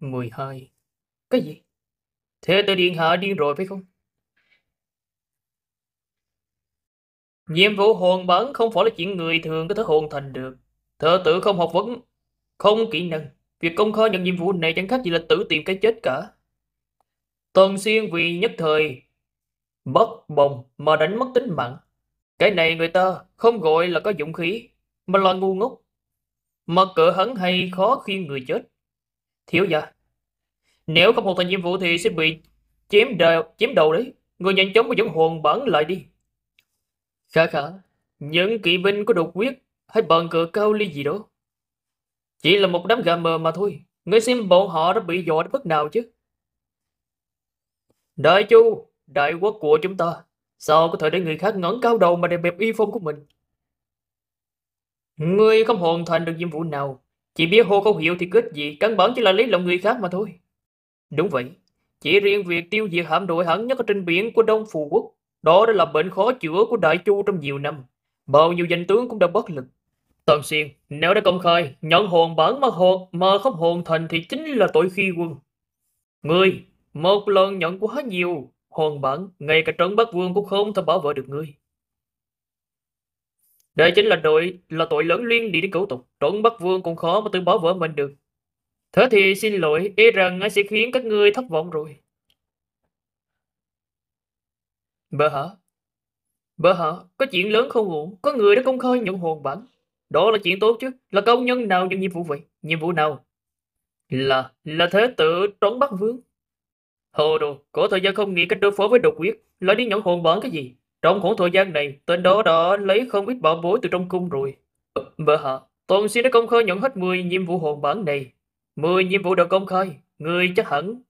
12. Cái gì? Thế tôi điện hạ điên rồi phải không? Nhiệm vụ hồn bắn không phải là chuyện người thường có thể hoàn thành được. Thợ tử không học vấn, không kỹ năng. Việc công khai nhận nhiệm vụ này chẳng khác gì là tự tìm cái chết cả. Tần xuyên vì nhất thời bất bồng mà đánh mất tính mạng. Cái này người ta không gọi là có dũng khí, mà là ngu ngốc. Mà cỡ hấn hay khó khi người chết thiếu gia nếu không hoàn thành nhiệm vụ thì sẽ bị chiếm đầu chiếm đầu đấy người nhanh chóng và dẫn hồn bẩn lại đi khả khả những kỵ binh có độc quyết hay bận cửa cao ly gì đó chỉ là một đám gà mờ mà thôi người xem bọn họ đã bị dọa đến mức nào chứ đại chu đại quốc của chúng ta sao có thể để người khác ngẩng cao đầu mà đẹp bẹp y phong của mình người không hoàn thành được nhiệm vụ nào Chị biết hô không hiểu thì kết gì, căn bản chỉ là lấy lòng người khác mà thôi. Đúng vậy, chỉ riêng việc tiêu diệt hạm đội hẳn nhất ở trên biển của Đông Phù Quốc, đó đã là bệnh khó chữa của Đại Chu trong nhiều năm. Bao nhiêu danh tướng cũng đã bất lực. Tần Xuyên, nếu đã công khai, nhận hồn bản mà hồn mà không hồn thành thì chính là tội khi quân. Ngươi, một lần nhận quá nhiều, hồn bản, ngay cả trấn bắc vương cũng không thể bảo vệ được ngươi. Đây chính là tội là tội lớn liên đi đến cửu tục, trốn bất vương cũng khó mà tự bỏ vỡ mình được. Thế thì xin lỗi, e rằng anh sẽ khiến các ngươi thất vọng rồi. Bờ hả? Bờ hả? Có chuyện lớn không ngủ, có người đã công khai nhận hồn bản. Đó là chuyện tốt chứ, là công nhân nào nhận nhiệm vụ vậy? Nhiệm vụ nào? Là, là thế tự trốn bắt vương. Hồ đồ, có thời gian không nghĩ cách đối phó với đột quyết, lại đi nhận hồn bản cái gì? Trong khoảng thời gian này, tên đó đã lấy không ít bảo bối từ trong cung rồi. Ờ, vợ hạ Tôn xin đã công khai nhận hết 10 nhiệm vụ hồn bản này. 10 nhiệm vụ được công khai, người chắc hẳn.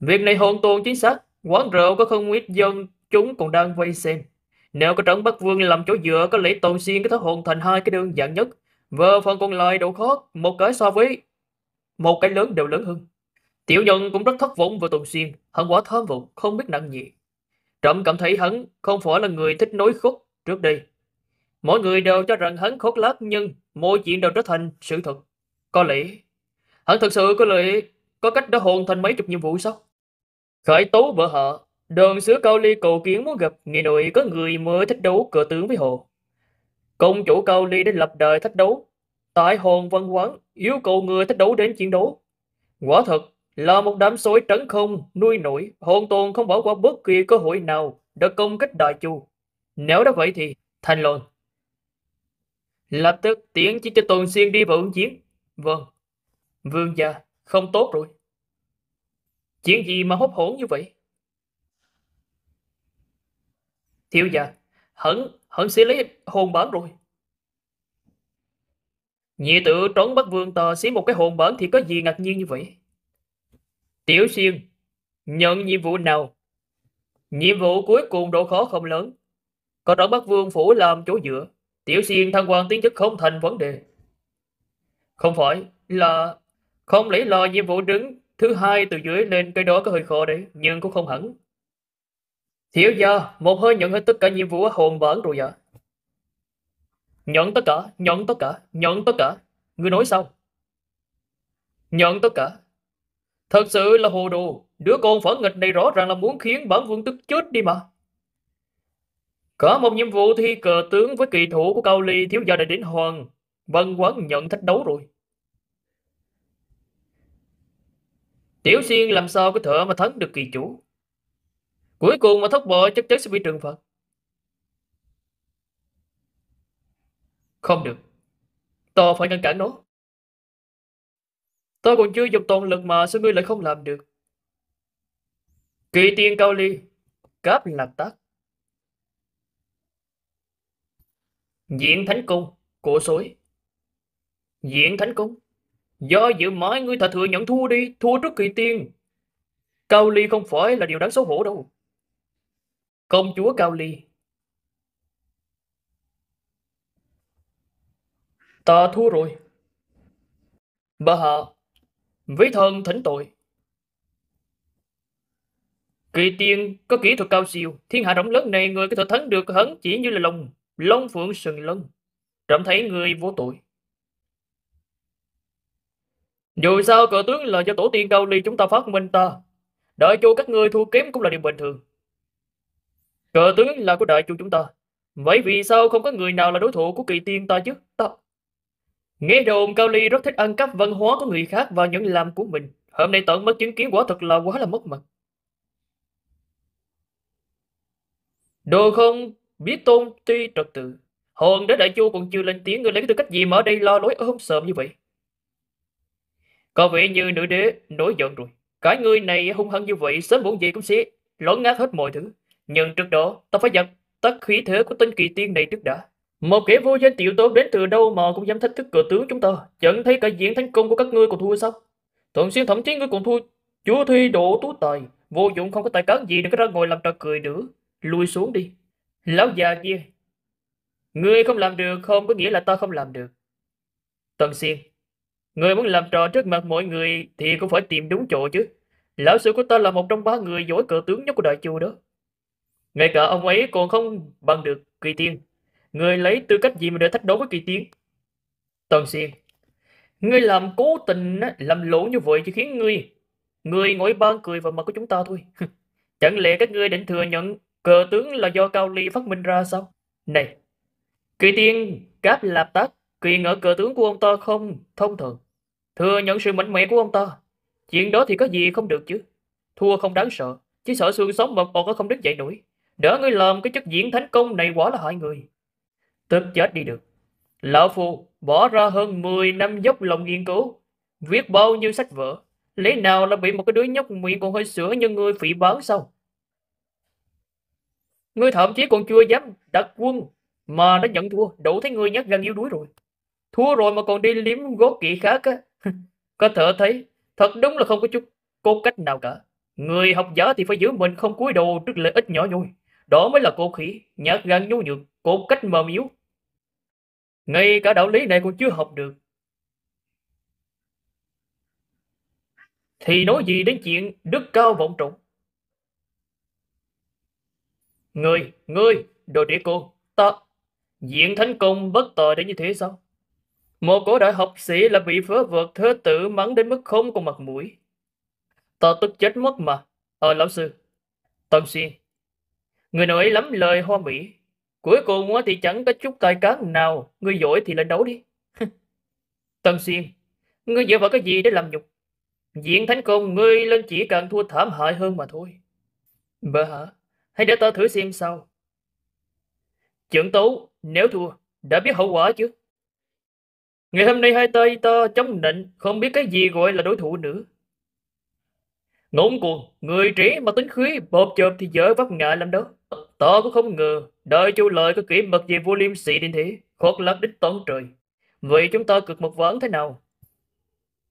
Việc này hoàn toàn chính xác, quán rượu có không ít dân chúng còn đang vây xem. Nếu có trấn Bắc Vương làm chỗ dựa có lẽ Tôn Xuyên có thể hoàn thành hai cái đơn giản nhất. Và phần còn lại độ khó, một cái so với một cái lớn đều lớn hơn. Tiểu nhân cũng rất thất vọng về Tôn Xuyên, hắn quá thơm vọng, không biết nặng nhẹ. Trọng cảm thấy hắn không phải là người thích nối khúc trước đây. Mọi người đều cho rằng hắn khốt lát nhưng mọi chuyện đều trở thành sự thật. Có lẽ, hắn thật sự có lẽ có cách đã hoàn thành mấy chục nhiệm vụ sao? Khởi tố vợ họ, đồn sứa cao ly cầu kiến muốn gặp nghị nội có người mới thích đấu cờ tướng với hồ. Công chủ cao ly đã lập đời thách đấu. Tại hồn văn quán, yêu cầu người thích đấu đến chiến đấu. Quả thật, là một đám sói trấn không, nuôi nổi, hoàn toàn không bỏ qua bất kỳ cơ hội nào để công kích đại chu. Nếu đã vậy thì, thành luận. Lập tức tiến chỉ cho Tôn Xuyên đi vào ứng chiến. Vâng. Vương gia, không tốt rồi. Chuyện gì mà hốt hổn như vậy? Thiếu gia, hẳn, hẳn sẽ lấy hồn bản rồi. Nhị tự trốn bắt vương ta xí một cái hồn bản thì có gì ngạc nhiên như vậy? Tiểu Xuyên, nhận nhiệm vụ nào? Nhiệm vụ cuối cùng độ khó không lớn. Có đó Bắc Vương Phủ làm chỗ dựa. Tiểu Xuyên thăng quan tiến chức không thành vấn đề. Không phải là... Không lấy lo nhiệm vụ đứng thứ hai từ dưới lên cái đó có hơi khó đấy, nhưng cũng không hẳn. Thiếu gia, một hơi nhận hết tất cả nhiệm vụ hồn bản rồi dạ. Nhận tất cả, nhận tất cả, nhận tất cả. Người nói sao? Nhận tất cả, Thật sự là hồ đồ, đứa con phản nghịch này rõ ràng là muốn khiến bản vương tức chết đi mà. Có một nhiệm vụ thi cờ tướng với kỳ thủ của Cao Ly thiếu gia đã đến hoàng. Vân Quán nhận thách đấu rồi. Tiểu Xuyên làm sao có thể mà thắng được kỳ chủ. Cuối cùng mà thất bại chắc chắn sẽ bị trừng phạt. Không được. To phải ngăn cản nó. Tôi còn chưa dùng toàn lực mà sao ngươi lại không làm được? Kỳ tiên cao ly, cáp lạc tắc. Diện Thánh Cung, cổ xối. Diện Thánh Cung, do dự mãi ngươi thà thừa nhận thua đi, thua trước kỳ tiên. Cao ly không phải là điều đáng xấu hổ đâu. Công chúa Cao ly. Ta thua rồi. Bà hạ Vĩ thần thỉnh tội. Kỳ tiên có kỹ thuật cao siêu, thiên hạ rộng lớn này người có thể thắng được hắn chỉ như là lông, lông phượng sừng lân. Trẫm thấy người vô tội. Dù sao cờ tướng là do tổ tiên cao ly chúng ta phát minh ta. Đại chu các ngươi thua kém cũng là điều bình thường. Cờ tướng là của đại chu chúng ta. Vậy vì sao không có người nào là đối thủ của kỳ tiên ta chứ? Ta, Nghe đồn Cao Ly rất thích ăn cắp văn hóa của người khác và những làm của mình. Hôm nay tận mắt chứng kiến quả thật là quá là mất mặt. Đồ không biết tôn ti trật tự. Hồn đến đại chu còn chưa lên tiếng người lấy tư cách gì mà ở đây lo lối ôm sờm như vậy. Có vẻ như nữ đế nổi giận rồi. Cái người này hung hăng như vậy sớm muộn gì cũng sẽ lỗ ngát hết mọi thứ. Nhưng trước đó ta phải giật tắt khí thế của tên kỳ tiên này trước đã. Một kẻ vô danh tiểu tốt đến từ đâu mà cũng dám thách thức cờ tướng chúng ta, chẳng thấy cả diễn thánh công của các ngươi còn thua sao? Thượng xuyên thậm chí ngươi còn thua, chúa thi độ tú tài, vô dụng không có tài cán gì đừng có ra ngồi làm trò cười nữa, lùi xuống đi. Lão già kia, ngươi không làm được không có nghĩa là ta không làm được. Tần xuyên, ngươi muốn làm trò trước mặt mọi người thì cũng phải tìm đúng chỗ chứ. Lão sư của ta là một trong ba người giỏi cờ tướng nhất của đại chu đó. Ngay cả ông ấy còn không bằng được kỳ tiên. Người lấy tư cách gì mà để thách đấu với kỳ tiến? Tần Xuyên, người làm cố tình làm lỗ như vậy chỉ khiến người người ngồi ban cười vào mặt của chúng ta thôi. Chẳng lẽ các ngươi định thừa nhận cờ tướng là do Cao Ly phát minh ra sao? Này, kỳ tiên cáp lạp tác, kỳ ngỡ cờ tướng của ông ta không thông thường. Thừa nhận sự mạnh mẽ của ông ta. Chuyện đó thì có gì không được chứ. Thua không đáng sợ, chỉ sợ xương sống mập còn không đứng dậy nổi. Đỡ ngươi làm cái chất diễn thánh công này quả là hại người tức chết đi được. Lão Phu bỏ ra hơn 10 năm dốc lòng nghiên cứu, viết bao nhiêu sách vở, lấy nào là bị một cái đứa nhóc miệng còn hơi sữa như ngươi phỉ bán sao? Ngươi thậm chí còn chưa dám đặt quân mà đã nhận thua, đủ thấy ngươi nhát gan yếu đuối rồi. Thua rồi mà còn đi liếm gót kỹ khác á. có thể thấy, thật đúng là không có chút cốt cách nào cả. Người học giả thì phải giữ mình không cúi đầu trước lợi ích nhỏ nhoi. Đó mới là cô khỉ, nhát gan nhu nhược, cổ cách mờ miếu. Ngay cả đạo lý này còn chưa học được. Thì nói gì đến chuyện đức cao vọng trọng. người, ngươi, đồ đĩa cô, ta, diện thánh công bất tội đến như thế sao? Một cổ đại học sĩ là bị phớ vượt thế tử mắng đến mức không còn mặt mũi. Ta tức chết mất mà. Ờ lão sư, tâm xuyên, Người nói lắm lời hoa mỹ. Cuối cùng thì chẳng có chút tài cán nào. Người giỏi thì lên đấu đi. Tâm xuyên, ngươi dựa vào cái gì để làm nhục? Diện thánh công ngươi lên chỉ càng thua thảm hại hơn mà thôi. bà vâng hả? Hãy để ta thử xem sao. Trưởng tấu, nếu thua, đã biết hậu quả chứ? Ngày hôm nay hai tay ta chống nịnh, không biết cái gì gọi là đối thủ nữa. Ngỗng cuồng, người trí mà tính khí bột chộp thì dở vấp ngại lắm đó. Tớ cũng không ngờ, đời chủ lợi có kỹ mật gì vô liêm sĩ đến thế, khuất lấp đến tận trời. Vậy chúng ta cực một ván thế nào?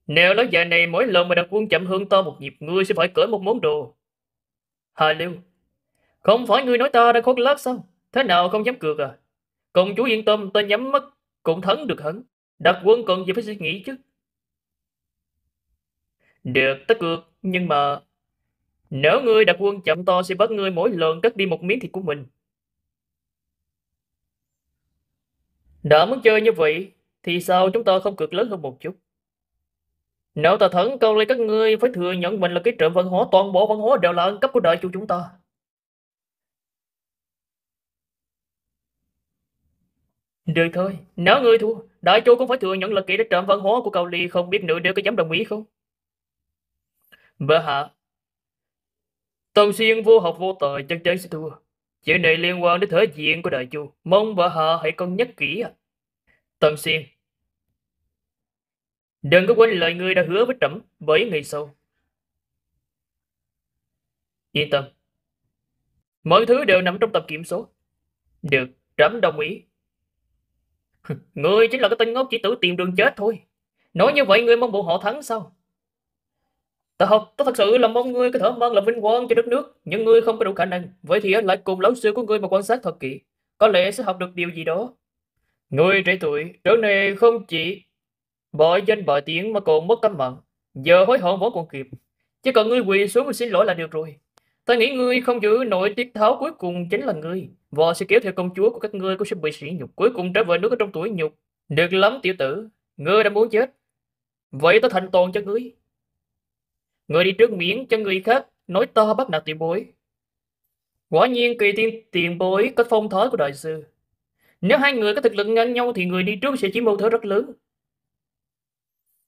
Nếu nói giờ này mỗi lần mà đặt quân chậm hơn ta một nhịp, ngươi sẽ phải cởi một món đồ. Hà Lưu, không phải ngươi nói ta đã khuất lấp sao? Thế nào không dám cược à? Công chúa yên tâm, ta nhắm mắt, cũng thắng được hẳn. Đặt quân còn gì phải suy nghĩ chứ? Được, ta cược, nhưng mà nếu ngươi đặt quân chậm to sẽ bắt ngươi mỗi lần cắt đi một miếng thịt của mình. Đã muốn chơi như vậy, thì sao chúng ta không cực lớn hơn một chút? Nếu ta thắng câu lấy các ngươi phải thừa nhận mình là cái trộm văn hóa toàn bộ văn hóa đều là ăn cấp của đời chủ chúng ta. Được thôi, nếu ngươi thua, đại chu cũng phải thừa nhận là kỹ đã trộm văn hóa của cầu Ly không biết nữa đều có dám đồng ý không? Bệ vâng hạ, Tần xuyên vô học vô tài chắc chắn sẽ thua. Chuyện này liên quan đến thể diện của đại chu. Mong bà hạ hãy cân nhắc kỹ Tần xuyên. Đừng có quên lời ngươi đã hứa với trẫm bởi ngày sau. Yên tâm. Mọi thứ đều nằm trong tầm kiểm soát. Được, trẫm đồng ý. ngươi chính là cái tên ngốc chỉ tự tìm đường chết thôi. Nói như vậy người mong bộ họ thắng sao? Ta học, ta thật sự là mong ngươi có thể mang lại vinh quang cho đất nước, nhưng ngươi không có đủ khả năng. Vậy thì anh lại cùng lão sư của ngươi mà quan sát thật kỹ, có lẽ sẽ học được điều gì đó. Ngươi trẻ tuổi, trở này không chỉ bội danh bội tiếng mà còn mất căm mặn. Giờ hối hận vẫn còn kịp. Chỉ cần ngươi quỳ xuống và xin lỗi là được rồi. Ta nghĩ ngươi không giữ nội tiết tháo cuối cùng chính là ngươi. Vợ sẽ kéo theo công chúa của các ngươi cũng sẽ bị sỉ nhục. Cuối cùng trở về nước ở trong tuổi nhục. Được lắm tiểu tử, ngươi đã muốn chết. Vậy ta thành toàn cho ngươi. Người đi trước miễn cho người khác nói to bắt nạt tiền bối. Quả nhiên kỳ tiên tiền bối có phong thói của đại sư. Nếu hai người có thực lực ngang nhau thì người đi trước sẽ chiếm ưu thế rất lớn.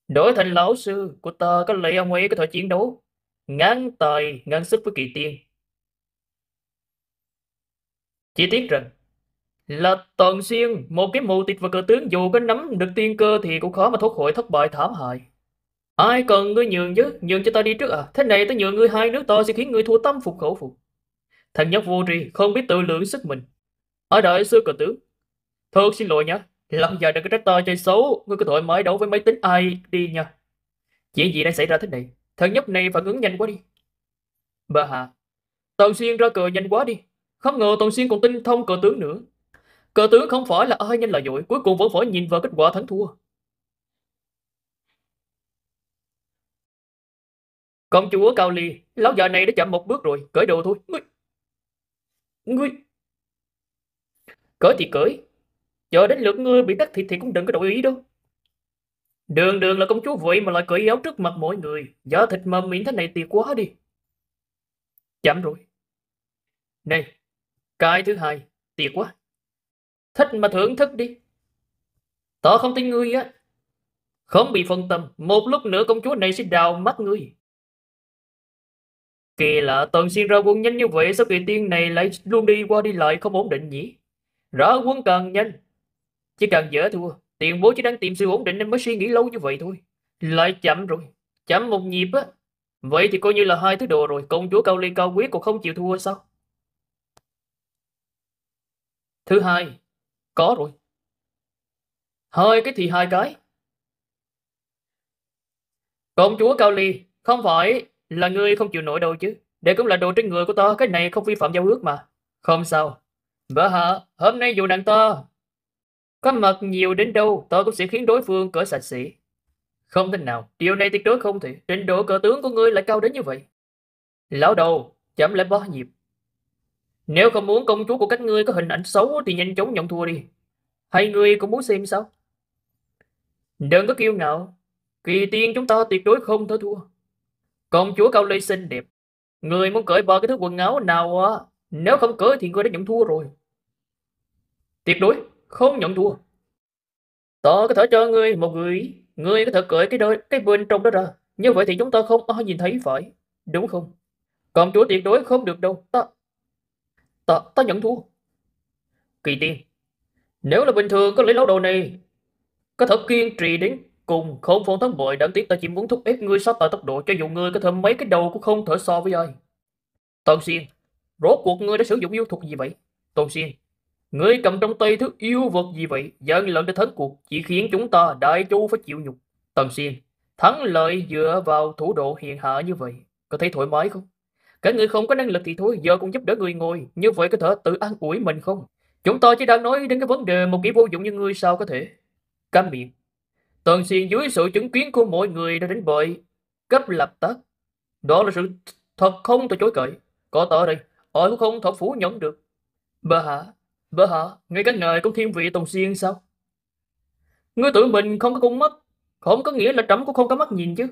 Đổi thành lão sư của ta có lẽ ông ấy có thể chiến đấu ngang tài ngang sức với kỳ tiên. Chỉ tiếc rằng là toàn Xuyên, một cái mù tịt và cờ tướng dù có nắm được tiên cơ thì cũng khó mà thoát khỏi thất bại thảm hại. Ai cần ngươi nhường chứ, nhường cho ta đi trước à. Thế này ta nhường ngươi hai nước to sẽ khiến ngươi thua tâm phục khẩu phục. Thằng nhóc vô tri, không biết tự lượng sức mình. Ở đợi xưa cờ tướng. Thôi xin lỗi nhá, Lâm giờ đừng có trách ta chơi xấu, ngươi có thoải mái đấu với máy tính ai đi nha. Chuyện gì đang xảy ra thế này? Thằng nhóc này phản ứng nhanh quá đi. Bà hạ Tần Xuyên ra cờ nhanh quá đi. Không ngờ Tần Xuyên còn tinh thông cờ tướng nữa. Cờ tướng không phải là ai nhanh là dội, cuối cùng vẫn phải nhìn vào kết quả thắng thua. Công chúa Cao Ly, lão già này đã chậm một bước rồi, cởi đồ thôi. Ngươi... Ngươi... Cởi thì cởi. Chờ đến lượt ngươi bị tắt thịt thì cũng đừng có đổi ý đâu. Đường đường là công chúa vậy mà lại cởi áo trước mặt mọi người. Giá thịt mầm miệng thế này tiệt quá đi. Chậm rồi. Này, cái thứ hai, tiệt quá. Thích mà thưởng thức đi. Tỏ không tin ngươi á. Không bị phân tâm, một lúc nữa công chúa này sẽ đào mắt ngươi. Kỳ lạ tần xuyên ra quân nhanh như vậy sao kỳ tiên này lại luôn đi qua đi lại không ổn định nhỉ? rõ quân càng nhanh. Chỉ càng dễ thua, tiền bố chỉ đang tìm sự ổn định nên mới suy nghĩ lâu như vậy thôi. Lại chậm rồi, chậm một nhịp á. Vậy thì coi như là hai thứ đồ rồi, công chúa cao ly cao quý còn không chịu thua sao? Thứ hai, có rồi. Hai cái thì hai cái. Công chúa Cao Ly không phải là ngươi không chịu nổi đâu chứ. Đây cũng là đồ trên người của ta, cái này không vi phạm giao ước mà. Không sao. Vợ hả, hôm nay dù nặng to, có mặt nhiều đến đâu, ta cũng sẽ khiến đối phương cởi sạch sĩ. Không thể nào, điều này tuyệt đối không thể. Trình độ cờ tướng của ngươi lại cao đến như vậy. Lão đầu, chậm lại bó nhịp. Nếu không muốn công chúa của các ngươi có hình ảnh xấu thì nhanh chóng nhận thua đi. Hay ngươi cũng muốn xem sao? Đừng có kiêu ngạo. Kỳ tiên chúng ta tuyệt đối không thể thua. Công chúa Cao Ly xinh đẹp. Người muốn cởi bỏ cái thứ quần áo nào à? Nếu không cởi thì người đã nhận thua rồi. Tuyệt đối, không nhận thua. Tớ có thể cho ngươi một gửi. Ngươi có thể cởi cái đôi, cái bên trong đó ra. Như vậy thì chúng ta không ai nhìn thấy phải. Đúng không? Công chúa tuyệt đối không được đâu. Ta, ta, ta nhận thua. Kỳ tiên. Nếu là bình thường có lấy lão đồ này, có thể kiên trì đến Cùng khốn phong tháng bội đáng tiếc ta chỉ muốn thúc ép ngươi sát tại tốc độ cho dù ngươi có thêm mấy cái đầu cũng không thể so với ai. Tôn Xuyên, rốt cuộc ngươi đã sử dụng yêu thuật gì vậy? Tôn Xuyên, ngươi cầm trong tay thứ yêu vật gì vậy? Gian lận để thắng cuộc chỉ khiến chúng ta đại chu phải chịu nhục. Tôn Xuyên, thắng lợi dựa vào thủ độ hiện hạ như vậy, có thấy thoải mái không? Cả người không có năng lực thì thôi, giờ cũng giúp đỡ người ngồi, như vậy có thể tự an ủi mình không? Chúng ta chỉ đang nói đến cái vấn đề một kỹ vô dụng như ngươi sao có thể? Cam miệng. Tần xuyên dưới sự chứng kiến của mọi người đã đến bội cấp lập tức. Đó là sự thật không tôi chối cãi. Có tờ đây, ai cũng không thật phủ nhận được. Bà hả? Bà hả? Ngay cả ngài cũng thiên vị Tần xuyên sao? Ngươi tưởng mình không có cung mắt, không có nghĩa là trẫm cũng không có mắt nhìn chứ.